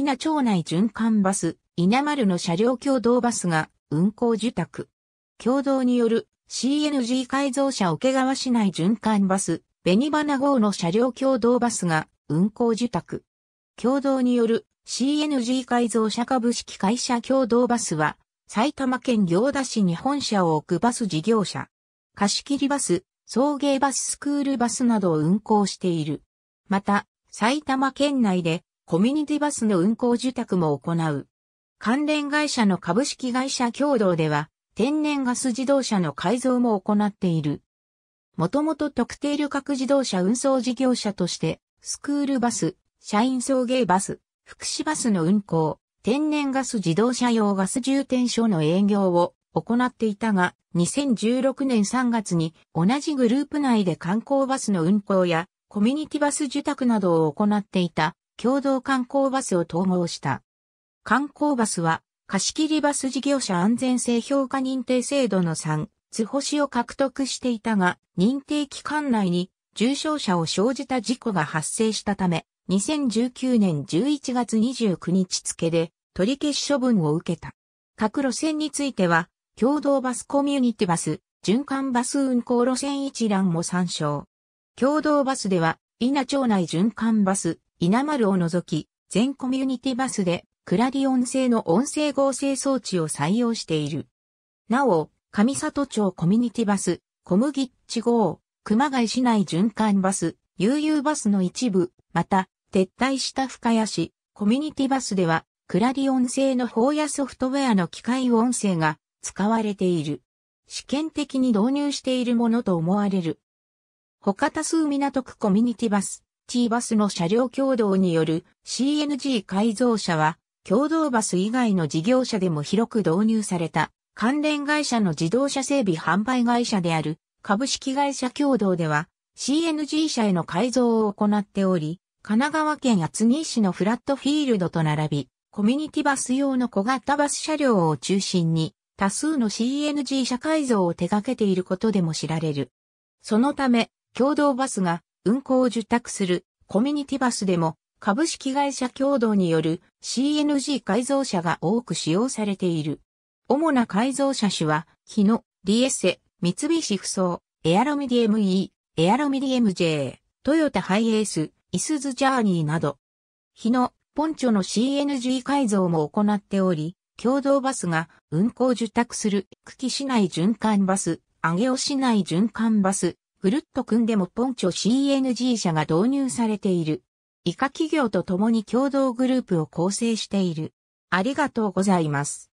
稲町内循環バス、稲丸の車両共同バスが運行受託。共同による CNG 改造車桶川市内循環バス、紅花号の車両共同バスが運行受託。共同による CNG 改造車株式会社共同バスは、埼玉県行田市に本社を置くバス事業者。貸切バス、送迎バススクールバスなどを運行している。また、埼玉県内でコミュニティバスの運行受託も行う。関連会社の株式会社共同では、天然ガス自動車の改造も行っている。もともと特定旅客自動車運送事業者として、スクールバス、社員送迎バス、福祉バスの運行、天然ガス自動車用ガス充填所の営業を行っていたが、2016年3月に同じグループ内で観光バスの運行やコミュニティバス受託などを行っていた共同観光バスを統合した。観光バスは、貸切バス事業者安全性評価認定制度の3、津星を獲得していたが、認定期間内に重症者を生じた事故が発生したため、2019年11月29日付で取り消し処分を受けた。各路線については、共同バスコミュニティバス、循環バス運行路線一覧も参照。共同バスでは、稲町内循環バス、稲丸を除き、全コミュニティバスで、クラディオン製の音声合成装置を採用している。なお、上里町コミュニティバス、小麦地号、熊谷市内循環バス、悠々バスの一部、また、撤退した深谷市、コミュニティバスでは、クラディオン製の法やソフトウェアの機械音声が使われている。試験的に導入しているものと思われる。他多数港区コミュニティバス、T バスの車両共同による CNG 改造車は、共同バス以外の事業者でも広く導入された、関連会社の自動車整備販売会社である、株式会社共同では、CNG 車への改造を行っており、神奈川県厚木市のフラットフィールドと並び、コミュニティバス用の小型バス車両を中心に、多数の CNG 車改造を手掛けていることでも知られる。そのため、共同バスが運行を受託するコミュニティバスでも株式会社共同による CNG 改造車が多く使用されている。主な改造車種は、日野、リエッセ、三菱不そエアロミディ ME、エアロミディ MJ、トヨタハイエース、イスズジャーニーなど。日野、ポンチョの CNG 改造も行っており、共同バスが運行受託する久喜市内循環バス、上尾市内循環バス、ぐるっと組んでもポンチョ CNG 社が導入されている。以下企業と共に共同グループを構成している。ありがとうございます。